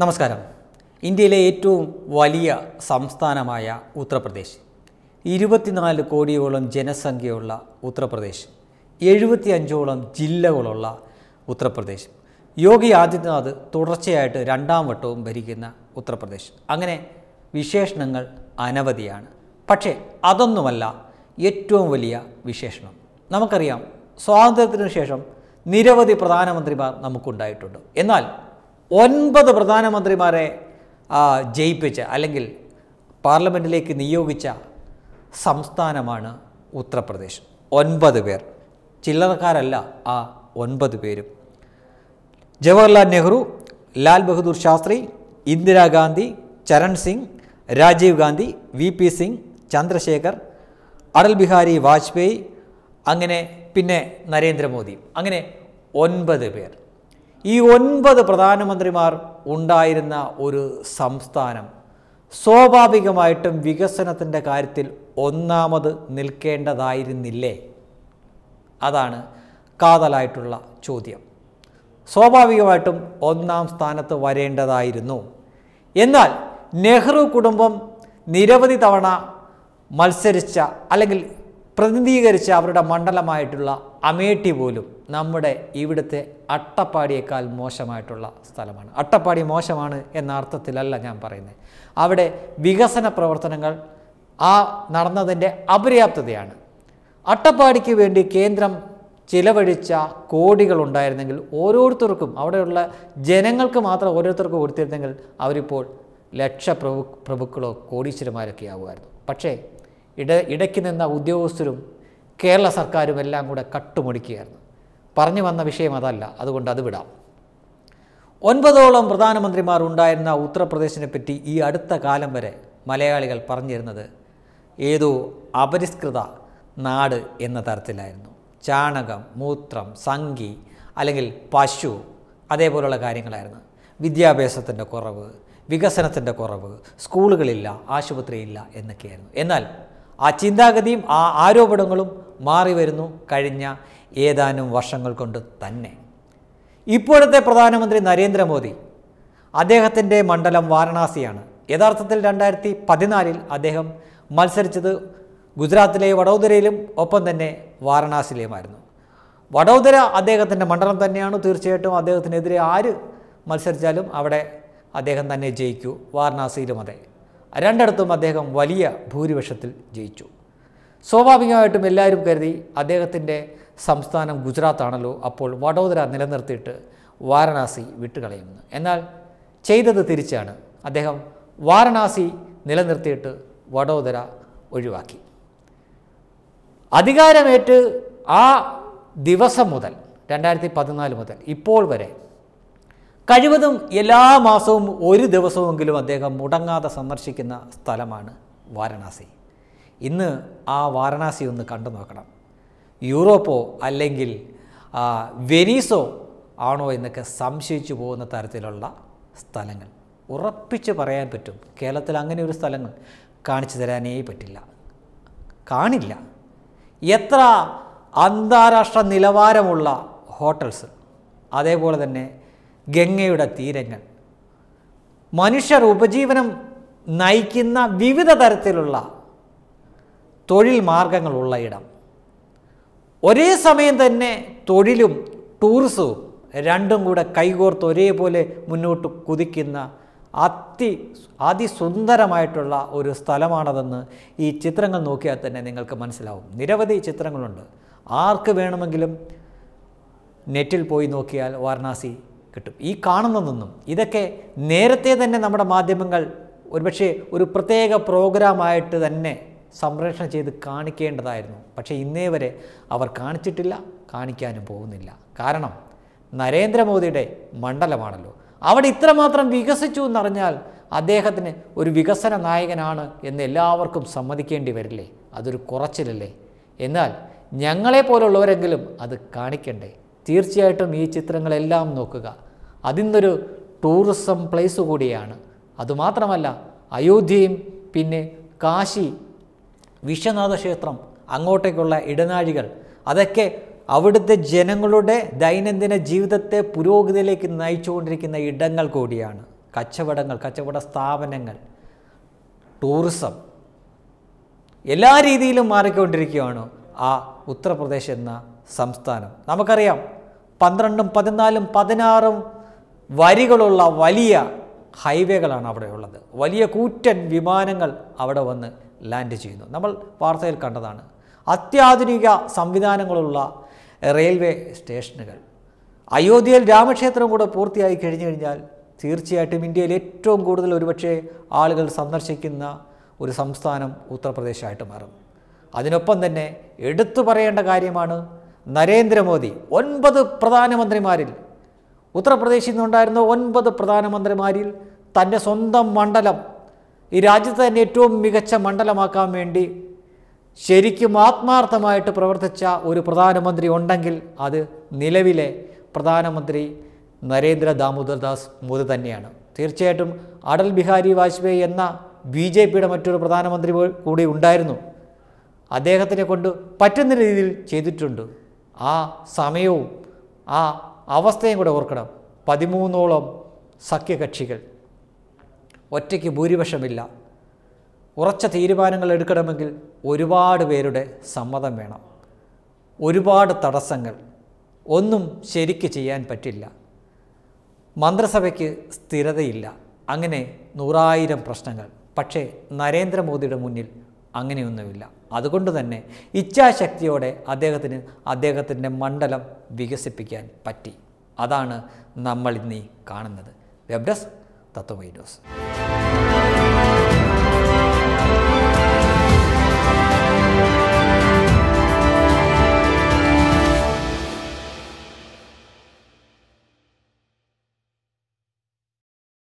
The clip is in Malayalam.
നമസ്കാരം ഇന്ത്യയിലെ ഏറ്റവും വലിയ സംസ്ഥാനമായ ഉത്തർപ്രദേശ് ഇരുപത്തിനാല് കോടിയോളം ജനസംഖ്യയുള്ള ഉത്തർപ്രദേശ് എഴുപത്തിയഞ്ചോളം ജില്ലകളുള്ള ഉത്തർപ്രദേശ് യോഗി ആദിത്യനാഥ് തുടർച്ചയായിട്ട് രണ്ടാം വട്ടവും ഭരിക്കുന്ന ഉത്തർപ്രദേശ് അങ്ങനെ വിശേഷണങ്ങൾ അനവധിയാണ് പക്ഷേ അതൊന്നുമല്ല ഏറ്റവും വലിയ വിശേഷണം നമുക്കറിയാം സ്വാതന്ത്ര്യത്തിനു ശേഷം നിരവധി പ്രധാനമന്ത്രിമാർ നമുക്കുണ്ടായിട്ടുണ്ട് എന്നാൽ ഒൻപത് പ്രധാനമന്ത്രിമാരെ ജയിപ്പിച്ച അല്ലെങ്കിൽ പാർലമെൻറ്റിലേക്ക് നിയോഗിച്ച സംസ്ഥാനമാണ് ഉത്തർപ്രദേശ് ഒൻപത് പേർ ചില്ലറക്കാരല്ല ആ ഒൻപത് പേരും ജവഹർലാൽ നെഹ്റു ലാൽ ബഹദൂർ ശാസ്ത്രി ഇന്ദിരാഗാന്ധി ചരൺ സിംഗ് രാജീവ് ഗാന്ധി വി പി സിംഗ് ചന്ദ്രശേഖർ അടൽ ബിഹാരി വാജ്പേയി അങ്ങനെ പിന്നെ നരേന്ദ്രമോദി അങ്ങനെ ഒൻപത് പേർ ഈ ഒൻപത് പ്രധാനമന്ത്രിമാർ ഉണ്ടായിരുന്ന ഒരു സംസ്ഥാനം സ്വാഭാവികമായിട്ടും വികസനത്തിൻ്റെ കാര്യത്തിൽ ഒന്നാമത് നിൽക്കേണ്ടതായിരുന്നില്ലേ അതാണ് കാതലായിട്ടുള്ള ചോദ്യം സ്വാഭാവികമായിട്ടും ഒന്നാം സ്ഥാനത്ത് വരേണ്ടതായിരുന്നു എന്നാൽ നെഹ്റു കുടുംബം നിരവധി തവണ മത്സരിച്ച അല്ലെങ്കിൽ പ്രതിനിധീകരിച്ച അവരുടെ മണ്ഡലമായിട്ടുള്ള അമേട്ടി പോലും നമ്മുടെ ഇവിടുത്തെ അട്ടപ്പാടിയേക്കാൾ മോശമായിട്ടുള്ള സ്ഥലമാണ് അട്ടപ്പാടി മോശമാണ് എന്ന അർത്ഥത്തിലല്ല ഞാൻ പറയുന്നത് അവിടെ വികസന പ്രവർത്തനങ്ങൾ ആ നടന്നതിൻ്റെ അപര്യാപ്തതയാണ് അട്ടപ്പാടിക്ക് വേണ്ടി കേന്ദ്രം ചിലവഴിച്ച കോടികളുണ്ടായിരുന്നെങ്കിൽ ഓരോരുത്തർക്കും അവിടെയുള്ള ജനങ്ങൾക്ക് മാത്രം ഓരോരുത്തർക്കും കൊടുത്തിരുന്നെങ്കിൽ അവരിപ്പോൾ ലക്ഷപ്രഭു പ്രഭുക്കളോ കോടീശ്വരന്മാരൊക്കെ ആവുമായിരുന്നു പക്ഷേ ഇട ഇടയ്ക്ക് നിന്ന ഉദ്യോഗസ്ഥരും കേരള സർക്കാരും എല്ലാം കൂടെ കട്ടുമുടിക്കുകയായിരുന്നു പറഞ്ഞു വന്ന വിഷയം അതല്ല അതുകൊണ്ട് അത് വിടാം ഒൻപതോളം പ്രധാനമന്ത്രിമാർ ഉണ്ടായിരുന്ന ഉത്തർപ്രദേശിനെ പറ്റി ഈ അടുത്ത കാലം വരെ മലയാളികൾ പറഞ്ഞിരുന്നത് ഏതോ അപരിഷ്കൃത നാട് എന്ന തരത്തിലായിരുന്നു ചാണകം മൂത്രം സംഗി അല്ലെങ്കിൽ പശു അതേപോലുള്ള കാര്യങ്ങളായിരുന്നു വിദ്യാഭ്യാസത്തിൻ്റെ കുറവ് വികസനത്തിൻ്റെ കുറവ് സ്കൂളുകളില്ല ആശുപത്രിയില്ല എന്നൊക്കെയായിരുന്നു എന്നാൽ ആ ചിന്താഗതിയും ആ ആരോപണങ്ങളും മാറി വരുന്നു കഴിഞ്ഞ ഏതാനും വർഷങ്ങൾ കൊണ്ട് തന്നെ ഇപ്പോഴത്തെ പ്രധാനമന്ത്രി നരേന്ദ്രമോദി അദ്ദേഹത്തിൻ്റെ മണ്ഡലം വാരണാസിയാണ് യഥാർത്ഥത്തിൽ രണ്ടായിരത്തി പതിനാലിൽ അദ്ദേഹം മത്സരിച്ചത് ഗുജറാത്തിലെ വഡോദരയിലും ഒപ്പം തന്നെ വാരണാസിയിലുമായിരുന്നു വഡോദര അദ്ദേഹത്തിൻ്റെ മണ്ഡലം തന്നെയാണ് തീർച്ചയായിട്ടും അദ്ദേഹത്തിനെതിരെ ആര് മത്സരിച്ചാലും അവിടെ അദ്ദേഹം തന്നെ ജയിക്കൂ വാരണാസിയിലും അതെ രണ്ടിടത്തും അദ്ദേഹം വലിയ ഭൂരിപക്ഷത്തിൽ ജയിച്ചു സ്വാഭാവികമായിട്ടും എല്ലാവരും കരുതി അദ്ദേഹത്തിൻ്റെ സംസ്ഥാനം ഗുജറാത്താണല്ലോ അപ്പോൾ വഡോദര നിലനിർത്തിയിട്ട് വാരണാസി വിട്ടുകളയുമെന്ന് എന്നാൽ ചെയ്തത് തിരിച്ചാണ് അദ്ദേഹം വാരണാസി നിലനിർത്തിയിട്ട് വഡോദര ഒഴിവാക്കി അധികാരമേറ്റ് ആ ദിവസം മുതൽ രണ്ടായിരത്തി പതിനാല് മുതൽ ഇപ്പോൾ വരെ കഴിവതും എല്ലാ മാസവും ഒരു ദിവസമെങ്കിലും അദ്ദേഹം മുടങ്ങാതെ സന്ദർശിക്കുന്ന സ്ഥലമാണ് വാരണാസി ഇന്ന് ആ വാരണാസി ഒന്ന് കണ്ടു നോക്കണം യൂറോപ്പോ അല്ലെങ്കിൽ വെനീസോ ആണോ എന്നൊക്കെ സംശയിച്ചു പോകുന്ന തരത്തിലുള്ള സ്ഥലങ്ങൾ ഉറപ്പിച്ച് പറയാൻ പറ്റും കേരളത്തിൽ അങ്ങനെ ഒരു സ്ഥലങ്ങൾ കാണിച്ചു തരാനേ പറ്റില്ല കാണില്ല എത്ര അന്താരാഷ്ട്ര നിലവാരമുള്ള ഹോട്ടൽസ് അതേപോലെ തന്നെ ഗംഗയുടെ തീരങ്ങൾ മനുഷ്യർ ഉപജീവനം നയിക്കുന്ന വിവിധ തരത്തിലുള്ള തൊഴിൽ മാർഗങ്ങളുള്ള ഇടം ഒരേ സമയം തന്നെ തൊഴിലും ടൂറിസവും രണ്ടും കൂടെ കൈകോർത്ത് ഒരേപോലെ മുന്നോട്ട് കുതിക്കുന്ന അതി അതിസുന്ദരമായിട്ടുള്ള ഒരു സ്ഥലമാണതെന്ന് ഈ ചിത്രങ്ങൾ നോക്കിയാൽ തന്നെ നിങ്ങൾക്ക് മനസ്സിലാവും നിരവധി ചിത്രങ്ങളുണ്ട് ആർക്ക് വേണമെങ്കിലും നെറ്റിൽ പോയി നോക്കിയാൽ വാരണാസി കിട്ടും ഈ കാണുന്നതൊന്നും ഇതൊക്കെ നേരത്തെ തന്നെ നമ്മുടെ മാധ്യമങ്ങൾ ഒരുപക്ഷെ ഒരു പ്രത്യേക പ്രോഗ്രാമായിട്ട് തന്നെ സംപ്രേഷണം ചെയ്ത് കാണിക്കേണ്ടതായിരുന്നു പക്ഷേ ഇന്നേ വരെ അവർ കാണിച്ചിട്ടില്ല കാണിക്കാനും പോകുന്നില്ല കാരണം നരേന്ദ്രമോദിയുടെ മണ്ഡലമാണല്ലോ അവിടെ ഇത്രമാത്രം വികസിച്ചു എന്നറിഞ്ഞാൽ അദ്ദേഹത്തിന് ഒരു വികസന നായകനാണ് എന്ന് എല്ലാവർക്കും സമ്മതിക്കേണ്ടി വരില്ലേ അതൊരു കുറച്ചിലല്ലേ എന്നാൽ ഞങ്ങളെപ്പോലുള്ളവരെങ്കിലും അത് കാണിക്കണ്ടേ തീർച്ചയായിട്ടും ഈ ചിത്രങ്ങളെല്ലാം നോക്കുക അതിന്നൊരു ടൂറിസം പ്ലേസ് കൂടിയാണ് അതുമാത്രമല്ല അയോധ്യയും പിന്നെ കാശി വിശ്വനാഥ ക്ഷേത്രം അങ്ങോട്ടേക്കുള്ള ഇടനാഴികൾ അതൊക്കെ അവിടുത്തെ ജനങ്ങളുടെ ദൈനംദിന ജീവിതത്തെ പുരോഗതിയിലേക്ക് നയിച്ചുകൊണ്ടിരിക്കുന്ന ഇടങ്ങൾ കൂടിയാണ് കച്ചവടങ്ങൾ കച്ചവട സ്ഥാപനങ്ങൾ ടൂറിസം എല്ലാ രീതിയിലും മാറിക്കൊണ്ടിരിക്കുകയാണ് ആ ഉത്തർപ്രദേശ് എന്ന സംസ്ഥാനം നമുക്കറിയാം പന്ത്രണ്ടും പതിനാലും പതിനാറും വരികളുള്ള വലിയ ഹൈവേകളാണ് അവിടെയുള്ളത് വലിയ കൂറ്റൻ വിമാനങ്ങൾ അവിടെ വന്ന് ലാൻഡ് ചെയ്യുന്നു നമ്മൾ വാർത്തയിൽ കണ്ടതാണ് അത്യാധുനിക സംവിധാനങ്ങളുള്ള റെയിൽവേ സ്റ്റേഷനുകൾ അയോധ്യയിൽ രാമക്ഷേത്രം കൂടെ പൂർത്തിയായി കഴിഞ്ഞു കഴിഞ്ഞാൽ തീർച്ചയായിട്ടും ഇന്ത്യയിൽ ഏറ്റവും കൂടുതൽ ഒരുപക്ഷെ ആളുകൾ സന്ദർശിക്കുന്ന ഒരു സംസ്ഥാനം ഉത്തർപ്രദേശായിട്ട് മാറും അതിനൊപ്പം തന്നെ എടുത്തു പറയേണ്ട കാര്യമാണ് നരേന്ദ്രമോദി ഒൻപത് പ്രധാനമന്ത്രിമാരിൽ ഉത്തർപ്രദേശിൽ നിന്നുണ്ടായിരുന്ന ഒൻപത് പ്രധാനമന്ത്രിമാരിൽ തൻ്റെ സ്വന്തം മണ്ഡലം ഈ രാജ്യത്തെ തന്നെ ഏറ്റവും മികച്ച മണ്ഡലമാക്കാൻ വേണ്ടി ശരിക്കും ആത്മാർത്ഥമായിട്ട് പ്രവർത്തിച്ച ഒരു പ്രധാനമന്ത്രി ഉണ്ടെങ്കിൽ അത് നിലവിലെ പ്രധാനമന്ത്രി നരേന്ദ്ര ദാമോദർദാസ് മോദി തന്നെയാണ് തീർച്ചയായിട്ടും അടൽ ബിഹാരി വാജ്പേയി എന്ന ബി ജെ പിയുടെ മറ്റൊരു പ്രധാനമന്ത്രി കൂടി ഉണ്ടായിരുന്നു അദ്ദേഹത്തിനെ കൊണ്ട് പറ്റുന്ന രീതിയിൽ ചെയ്തിട്ടുണ്ട് ആ സമയവും ആ അവസ്ഥയും കൂടെ ഓർക്കണം പതിമൂന്നോളം സഖ്യകക്ഷികൾ ഒറ്റയ്ക്ക് ഭൂരിപക്ഷമില്ല ഉറച്ച തീരുമാനങ്ങൾ എടുക്കണമെങ്കിൽ ഒരുപാട് പേരുടെ സമ്മതം വേണം ഒരുപാട് തടസ്സങ്ങൾ ഒന്നും ശരിക്ക് ചെയ്യാൻ പറ്റില്ല മന്ത്രിസഭയ്ക്ക് സ്ഥിരതയില്ല അങ്ങനെ നൂറായിരം പ്രശ്നങ്ങൾ പക്ഷേ നരേന്ദ്രമോദിയുടെ മുന്നിൽ അങ്ങനെയൊന്നുമില്ല അതുകൊണ്ട് തന്നെ ഇച്ഛാശക്തിയോടെ അദ്ദേഹത്തിന് അദ്ദേഹത്തിൻ്റെ മണ്ഡലം വികസിപ്പിക്കാൻ പറ്റി അതാണ് നമ്മൾ ഇന്നീ കാണുന്നത് വെബ്ഡസ് ഡെസ്ക് തത്വമൈ ന്യൂസ്